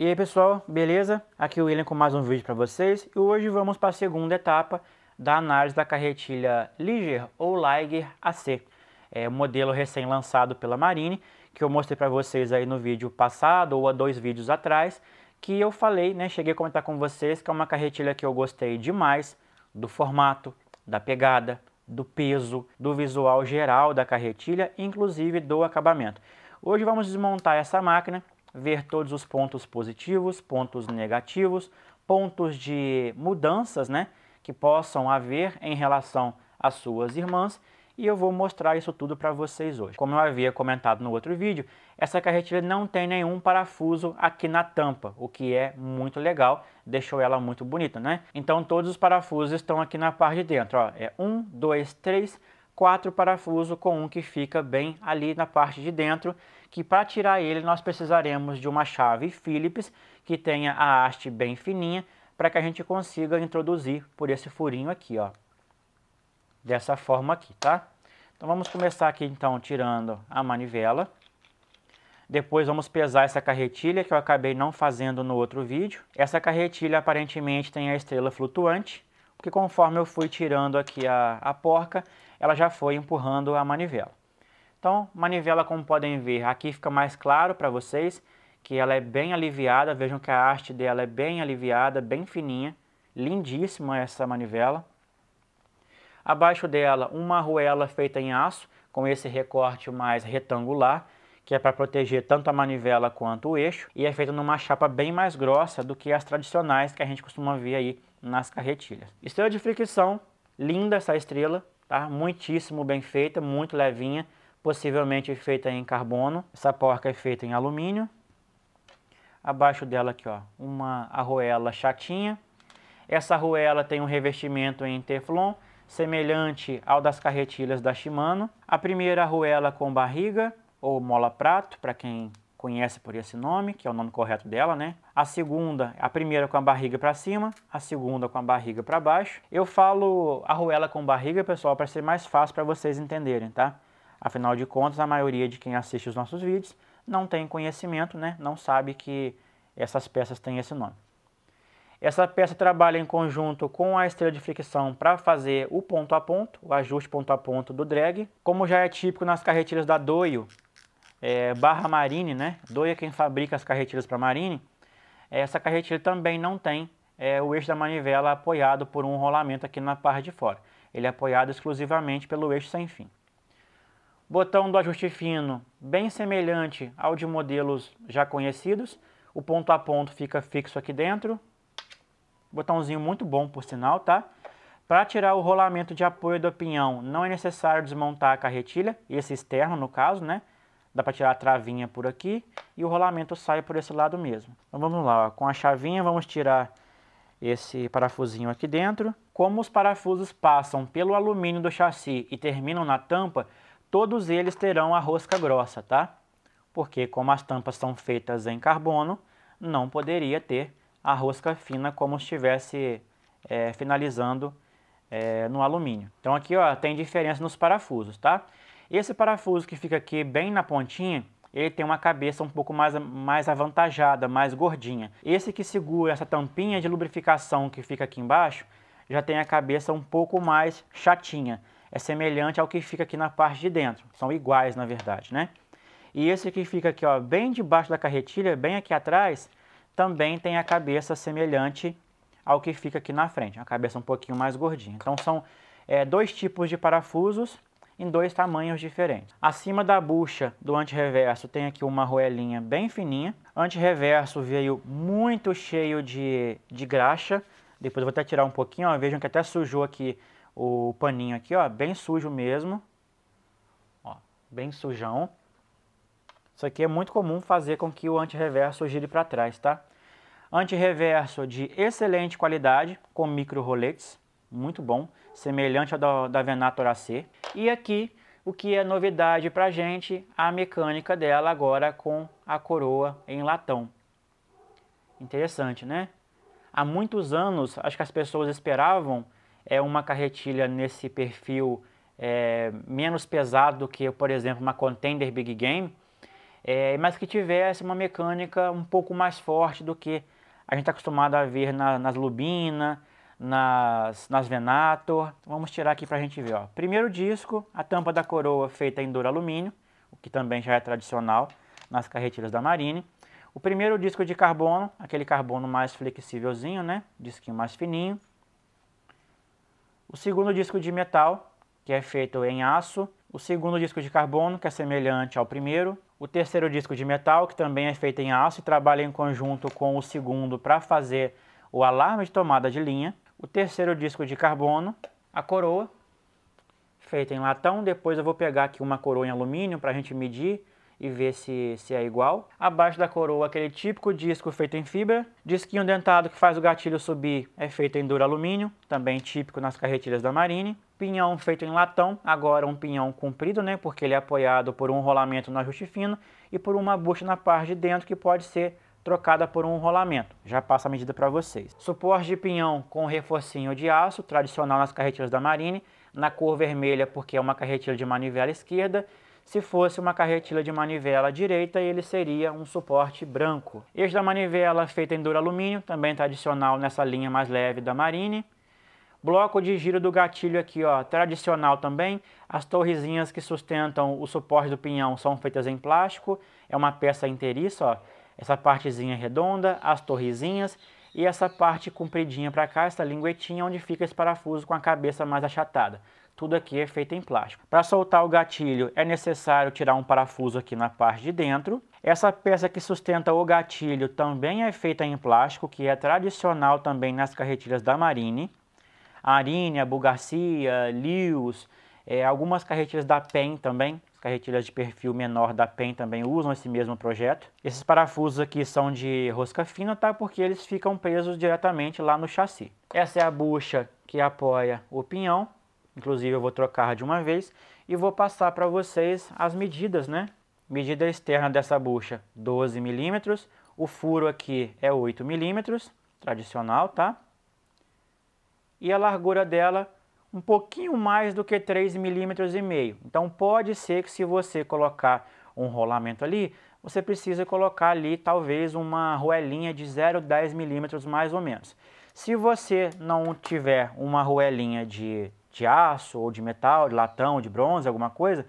E aí pessoal, beleza? Aqui é o William com mais um vídeo para vocês e hoje vamos para a segunda etapa da análise da carretilha Liger ou Liger AC, é um modelo recém-lançado pela Marine, que eu mostrei para vocês aí no vídeo passado ou há dois vídeos atrás, que eu falei, né, cheguei a comentar com vocês que é uma carretilha que eu gostei demais do formato, da pegada, do peso, do visual geral da carretilha, inclusive do acabamento. Hoje vamos desmontar essa máquina ver todos os pontos positivos, pontos negativos, pontos de mudanças né, que possam haver em relação às suas irmãs e eu vou mostrar isso tudo para vocês hoje. Como eu havia comentado no outro vídeo, essa carretilha não tem nenhum parafuso aqui na tampa, o que é muito legal, deixou ela muito bonita, né? Então todos os parafusos estão aqui na parte de dentro, ó. é um, dois, três, quatro parafusos com um que fica bem ali na parte de dentro que para tirar ele nós precisaremos de uma chave Phillips que tenha a haste bem fininha para que a gente consiga introduzir por esse furinho aqui, ó. Dessa forma aqui, tá? Então vamos começar aqui então tirando a manivela. Depois vamos pesar essa carretilha que eu acabei não fazendo no outro vídeo. Essa carretilha aparentemente tem a estrela flutuante, porque conforme eu fui tirando aqui a, a porca, ela já foi empurrando a manivela. Então, manivela, como podem ver, aqui fica mais claro para vocês que ela é bem aliviada. Vejam que a haste dela é bem aliviada, bem fininha. Lindíssima essa manivela. Abaixo dela, uma arruela feita em aço, com esse recorte mais retangular, que é para proteger tanto a manivela quanto o eixo, e é feita numa chapa bem mais grossa do que as tradicionais que a gente costuma ver aí nas carretilhas. Estrela de fricção, linda essa estrela, tá? Muitíssimo bem feita, muito levinha, possivelmente feita em carbono. Essa porca é feita em alumínio. Abaixo dela aqui, ó, uma arruela chatinha. Essa arruela tem um revestimento em teflon, semelhante ao das carretilhas da Shimano. A primeira arruela com barriga, ou mola prato, para quem conhece por esse nome, que é o nome correto dela, né? A segunda, a primeira com a barriga para cima, a segunda com a barriga para baixo. Eu falo arruela com barriga, pessoal, para ser mais fácil para vocês entenderem, tá? Afinal de contas, a maioria de quem assiste os nossos vídeos não tem conhecimento, né? não sabe que essas peças têm esse nome. Essa peça trabalha em conjunto com a estrela de fricção para fazer o ponto a ponto, o ajuste ponto a ponto do drag. Como já é típico nas carretilhas da Doio, é, barra Marine, né? Doio é quem fabrica as carretilhas para Marine. Essa carretilha também não tem é, o eixo da manivela apoiado por um rolamento aqui na parte de fora. Ele é apoiado exclusivamente pelo eixo sem fim. Botão do ajuste fino bem semelhante ao de modelos já conhecidos. O ponto a ponto fica fixo aqui dentro. Botãozinho muito bom, por sinal, tá? Para tirar o rolamento de apoio do pinhão, não é necessário desmontar a carretilha, esse externo no caso, né? Dá para tirar a travinha por aqui e o rolamento sai por esse lado mesmo. Então vamos lá, ó. com a chavinha vamos tirar esse parafusinho aqui dentro. Como os parafusos passam pelo alumínio do chassi e terminam na tampa, todos eles terão a rosca grossa, tá? Porque como as tampas são feitas em carbono, não poderia ter a rosca fina como estivesse é, finalizando é, no alumínio. Então aqui ó, tem diferença nos parafusos, tá? Esse parafuso que fica aqui bem na pontinha, ele tem uma cabeça um pouco mais, mais avantajada, mais gordinha. Esse que segura essa tampinha de lubrificação que fica aqui embaixo, já tem a cabeça um pouco mais chatinha é semelhante ao que fica aqui na parte de dentro. São iguais, na verdade, né? E esse que fica aqui, ó, bem debaixo da carretilha, bem aqui atrás, também tem a cabeça semelhante ao que fica aqui na frente, a cabeça um pouquinho mais gordinha. Então são é, dois tipos de parafusos em dois tamanhos diferentes. Acima da bucha do antirreverso tem aqui uma roelinha bem fininha. Antirreverso veio muito cheio de, de graxa. Depois eu vou até tirar um pouquinho, ó, vejam que até sujou aqui o paninho aqui, ó, bem sujo mesmo. Ó, bem sujão. Isso aqui é muito comum fazer com que o antirreverso gire para trás, tá? Antirreverso de excelente qualidade, com micro roletes, muito bom, semelhante ao da, da Venator AC. E aqui, o que é novidade pra gente, a mecânica dela agora com a coroa em latão. Interessante, né? Há muitos anos, acho que as pessoas esperavam é uma carretilha nesse perfil é, menos pesado do que, por exemplo, uma Contender Big Game, é, mas que tivesse uma mecânica um pouco mais forte do que a gente está acostumado a ver na, nas Lubina, nas, nas Venator. Vamos tirar aqui para a gente ver. Ó. Primeiro disco, a tampa da coroa feita em duro alumínio, o que também já é tradicional nas carretilhas da Marine. O primeiro disco de carbono, aquele carbono mais flexívelzinho, né? Disquinho mais fininho. O segundo disco de metal, que é feito em aço. O segundo disco de carbono, que é semelhante ao primeiro. O terceiro disco de metal, que também é feito em aço e trabalha em conjunto com o segundo para fazer o alarme de tomada de linha. O terceiro disco de carbono, a coroa, feita em latão. Depois eu vou pegar aqui uma coroa em alumínio para a gente medir e ver se, se é igual. Abaixo da coroa, aquele típico disco feito em fibra. Disquinho dentado que faz o gatilho subir é feito em duro alumínio, também típico nas carretilhas da Marine. Pinhão feito em latão, agora um pinhão comprido, né, porque ele é apoiado por um rolamento no ajuste fino e por uma bucha na parte de dentro que pode ser trocada por um rolamento. Já passa a medida para vocês. Suporte de pinhão com reforcinho de aço, tradicional nas carretilhas da Marine, na cor vermelha porque é uma carretilha de manivela esquerda se fosse uma carretilha de manivela direita, ele seria um suporte branco. Eixo da manivela feita em alumínio, também tradicional tá nessa linha mais leve da Marine. Bloco de giro do gatilho aqui, ó, tradicional também. As torrezinhas que sustentam o suporte do pinhão são feitas em plástico. É uma peça inteiriça, ó. Essa partezinha redonda, as torrezinhas e essa parte compridinha para cá, essa linguetinha onde fica esse parafuso com a cabeça mais achatada. Tudo aqui é feito em plástico. Para soltar o gatilho, é necessário tirar um parafuso aqui na parte de dentro. Essa peça que sustenta o gatilho também é feita em plástico, que é tradicional também nas carretilhas da Marine. A Arine, a Bulgacia, Lewis, é, algumas carretilhas da PEN também, carretilhas de perfil menor da PEN também usam esse mesmo projeto. Esses parafusos aqui são de rosca fina, tá? Porque eles ficam presos diretamente lá no chassi. Essa é a bucha que apoia o pinhão. Inclusive eu vou trocar de uma vez e vou passar para vocês as medidas, né? Medida externa dessa bucha 12 milímetros, o furo aqui é 8 milímetros, tradicional, tá? E a largura dela um pouquinho mais do que 3 milímetros e meio. Então pode ser que se você colocar um rolamento ali, você precisa colocar ali talvez uma roelinha de 0,10 milímetros mais ou menos. Se você não tiver uma roelinha de de aço ou de metal, de latão, de bronze, alguma coisa,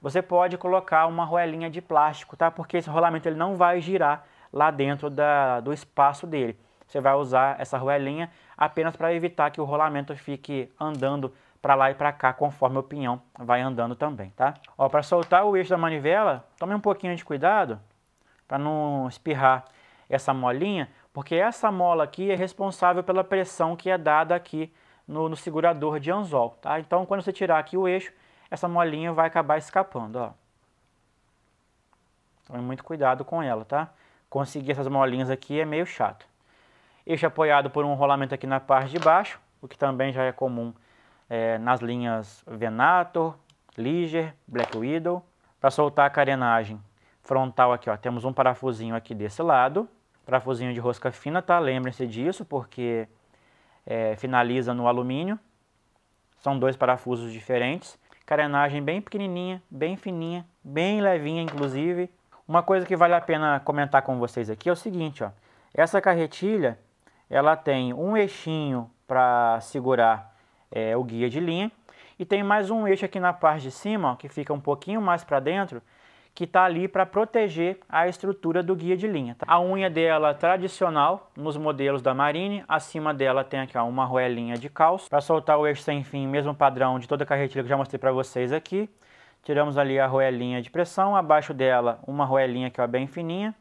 você pode colocar uma roelinha de plástico, tá? Porque esse rolamento ele não vai girar lá dentro da, do espaço dele. Você vai usar essa roelinha apenas para evitar que o rolamento fique andando para lá e para cá conforme o pinhão vai andando também, tá? Ó, para soltar o eixo da manivela, tome um pouquinho de cuidado para não espirrar essa molinha, porque essa mola aqui é responsável pela pressão que é dada aqui no, no, segurador de anzol, tá? Então, quando você tirar aqui o eixo, essa molinha vai acabar escapando, ó. Então, muito cuidado com ela, tá? Conseguir essas molinhas aqui é meio chato. Eixo apoiado por um rolamento aqui na parte de baixo, o que também já é comum é, nas linhas Venator, Liger, Black Widow. Para soltar a carenagem frontal aqui, ó, temos um parafusinho aqui desse lado, parafusinho de rosca fina, tá? Lembrem-se disso, porque é, finaliza no alumínio. São dois parafusos diferentes. Carenagem bem pequenininha, bem fininha, bem levinha inclusive. Uma coisa que vale a pena comentar com vocês aqui é o seguinte, ó. Essa carretilha, ela tem um eixinho para segurar é, o guia de linha e tem mais um eixo aqui na parte de cima, ó, que fica um pouquinho mais para dentro, que está ali para proteger a estrutura do guia de linha. Tá? A unha dela tradicional nos modelos da Marine, acima dela tem aqui ó, uma roelinha de calço para soltar o eixo sem fim, mesmo padrão de toda a carretilha que eu já mostrei para vocês aqui. Tiramos ali a roelinha de pressão, abaixo dela uma roelinha que é bem fininha,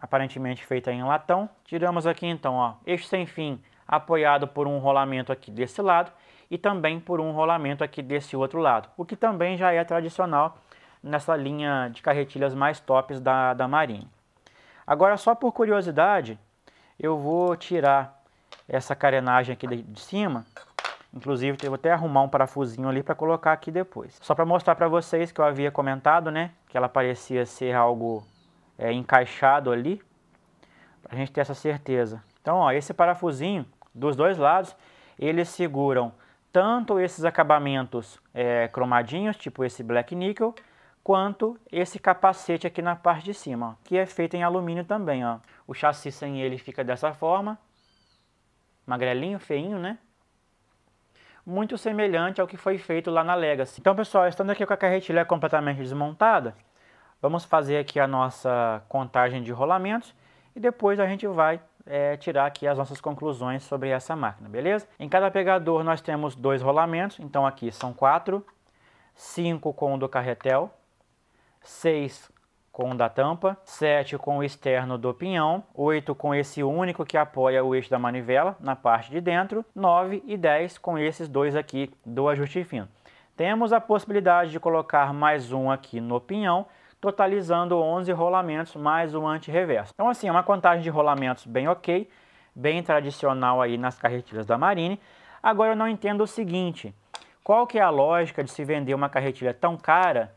aparentemente feita em latão. Tiramos aqui então ó, eixo sem fim apoiado por um rolamento aqui desse lado e também por um rolamento aqui desse outro lado, o que também já é tradicional nessa linha de carretilhas mais tops da, da Marinha. Agora, só por curiosidade, eu vou tirar essa carenagem aqui de, cima. Inclusive, eu vou até arrumar um parafusinho ali para colocar aqui depois. Só para mostrar para vocês que eu havia comentado, né? Que ela parecia ser algo é, encaixado ali. Para a gente ter essa certeza. Então, ó, esse parafusinho dos dois lados, eles seguram tanto esses acabamentos é, cromadinhos, tipo esse black nickel, quanto esse capacete aqui na parte de cima, ó, que é feito em alumínio também. Ó. O chassi sem ele fica dessa forma, magrelinho, feinho, né? Muito semelhante ao que foi feito lá na Legacy. Então, pessoal, estando aqui com a carretilha completamente desmontada, vamos fazer aqui a nossa contagem de rolamentos e depois a gente vai é, tirar aqui as nossas conclusões sobre essa máquina, beleza? Em cada pegador nós temos dois rolamentos, então aqui são quatro, cinco com o do carretel, 6 com o da tampa, 7 com o externo do pinhão, 8 com esse único que apoia o eixo da manivela na parte de dentro, 9 e 10 com esses dois aqui do ajuste fino. Temos a possibilidade de colocar mais um aqui no pinhão, totalizando 11 rolamentos mais um anti-reverso. Então assim, é uma contagem de rolamentos bem ok, bem tradicional aí nas carretilhas da Marine. Agora eu não entendo o seguinte, qual que é a lógica de se vender uma carretilha tão cara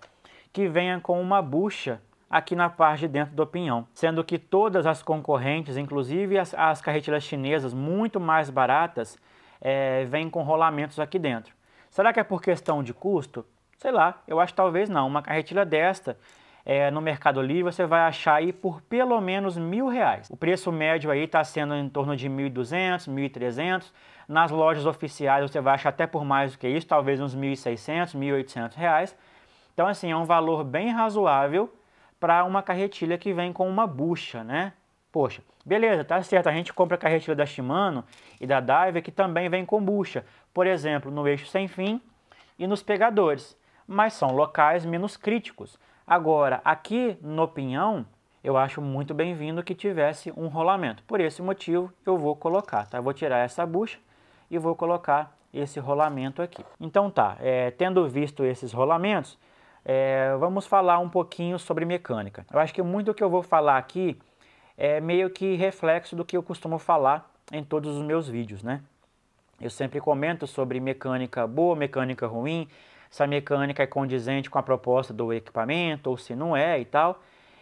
que venha com uma bucha aqui na parte de dentro do pinhão, sendo que todas as concorrentes, inclusive as, as carretilhas chinesas muito mais baratas, é, vêm com rolamentos aqui dentro. Será que é por questão de custo? Sei lá, eu acho que talvez não. Uma carretilha desta é, no Mercado Livre você vai achar aí por pelo menos mil reais. O preço médio aí está sendo em torno de 1.200, 1.300. Nas lojas oficiais você vai achar até por mais do que isso, talvez uns 1.600, 1.800 reais então, assim, é um valor bem razoável para uma carretilha que vem com uma bucha, né? Poxa, beleza, tá certo. A gente compra a carretilha da Shimano e da Diver que também vem com bucha. Por exemplo, no eixo sem fim e nos pegadores. Mas são locais menos críticos. Agora, aqui no pinhão, eu acho muito bem-vindo que tivesse um rolamento. Por esse motivo, eu vou colocar, tá? Eu vou tirar essa bucha e vou colocar esse rolamento aqui. Então tá, é, tendo visto esses rolamentos, é, vamos falar um pouquinho sobre mecânica. Eu acho que muito do que eu vou falar aqui é meio que reflexo do que eu costumo falar em todos os meus vídeos, né? Eu sempre comento sobre mecânica boa, mecânica ruim, se a mecânica é condizente com a proposta do equipamento ou se não é e tal.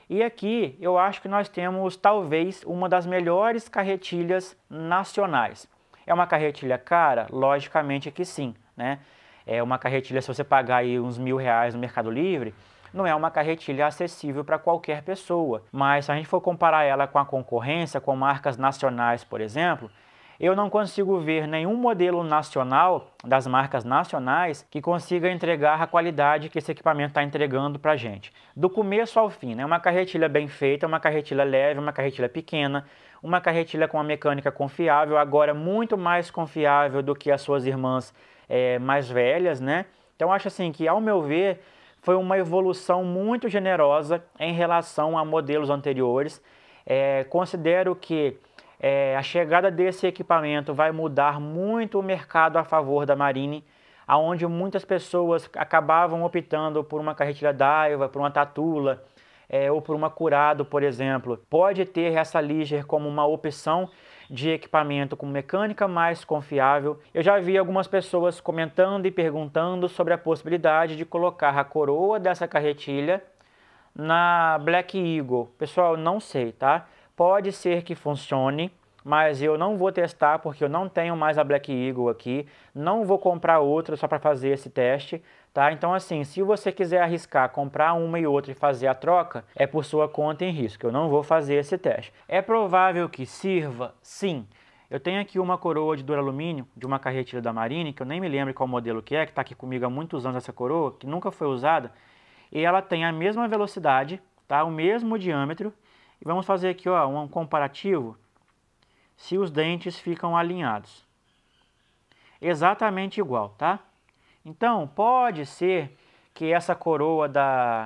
E aqui eu acho que nós temos talvez uma das melhores carretilhas nacionais. É uma carretilha cara? Logicamente que sim, né? É uma carretilha, se você pagar aí uns mil reais no Mercado Livre, não é uma carretilha acessível para qualquer pessoa. Mas se a gente for comparar ela com a concorrência, com marcas nacionais, por exemplo, eu não consigo ver nenhum modelo nacional, das marcas nacionais, que consiga entregar a qualidade que esse equipamento está entregando para a gente. Do começo ao fim, é né? uma carretilha bem feita, uma carretilha leve, uma carretilha pequena, uma carretilha com uma mecânica confiável, agora muito mais confiável do que as suas irmãs é, mais velhas, né? Então acho assim que, ao meu ver, foi uma evolução muito generosa em relação a modelos anteriores. É, considero que é, a chegada desse equipamento vai mudar muito o mercado a favor da Marine, aonde muitas pessoas acabavam optando por uma carretilha d'aiva, por uma tatula, é, ou por uma curado, por exemplo. Pode ter essa Liger como uma opção de equipamento com mecânica mais confiável, eu já vi algumas pessoas comentando e perguntando sobre a possibilidade de colocar a coroa dessa carretilha na Black Eagle. Pessoal, não sei, tá? Pode ser que funcione, mas eu não vou testar porque eu não tenho mais a Black Eagle aqui, não vou comprar outra só para fazer esse teste, tá? Então assim, se você quiser arriscar comprar uma e outra e fazer a troca, é por sua conta em risco, eu não vou fazer esse teste. É provável que sirva? Sim. Eu tenho aqui uma coroa de duralumínio de uma carretilha da Marine, que eu nem me lembro qual modelo que é, que está aqui comigo há muitos anos essa coroa, que nunca foi usada, e ela tem a mesma velocidade, tá? o mesmo diâmetro, e vamos fazer aqui ó, um comparativo, se os dentes ficam alinhados. Exatamente igual, tá? Então, pode ser que essa coroa da,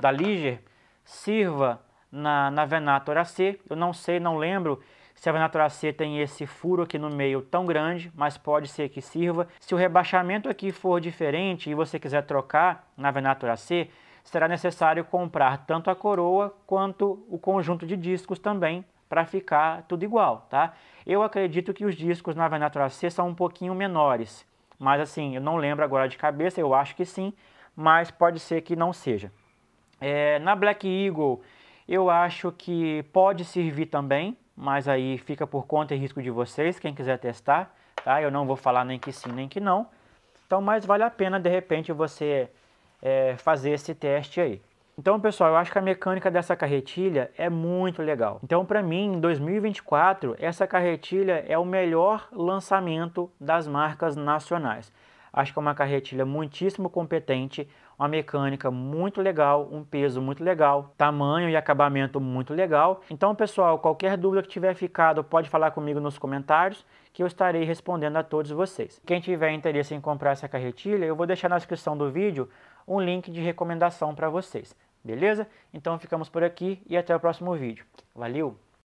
da Liger sirva na, na Venator AC. Eu não sei, não lembro se a Venator AC tem esse furo aqui no meio tão grande, mas pode ser que sirva. Se o rebaixamento aqui for diferente e você quiser trocar na Venator AC, será necessário comprar tanto a coroa quanto o conjunto de discos também para ficar tudo igual, tá? Eu acredito que os discos na Ave Natural C são um pouquinho menores, mas assim, eu não lembro agora de cabeça, eu acho que sim, mas pode ser que não seja. É, na Black Eagle, eu acho que pode servir também, mas aí fica por conta e risco de vocês, quem quiser testar, tá? Eu não vou falar nem que sim, nem que não. Então, mas vale a pena, de repente, você é, fazer esse teste aí. Então, pessoal, eu acho que a mecânica dessa carretilha é muito legal. Então, para mim, em 2024, essa carretilha é o melhor lançamento das marcas nacionais. Acho que é uma carretilha muitíssimo competente, uma mecânica muito legal, um peso muito legal, tamanho e acabamento muito legal. Então, pessoal, qualquer dúvida que tiver ficado, pode falar comigo nos comentários que eu estarei respondendo a todos vocês. Quem tiver interesse em comprar essa carretilha, eu vou deixar na descrição do vídeo um link de recomendação para vocês. Beleza? Então ficamos por aqui e até o próximo vídeo. Valeu!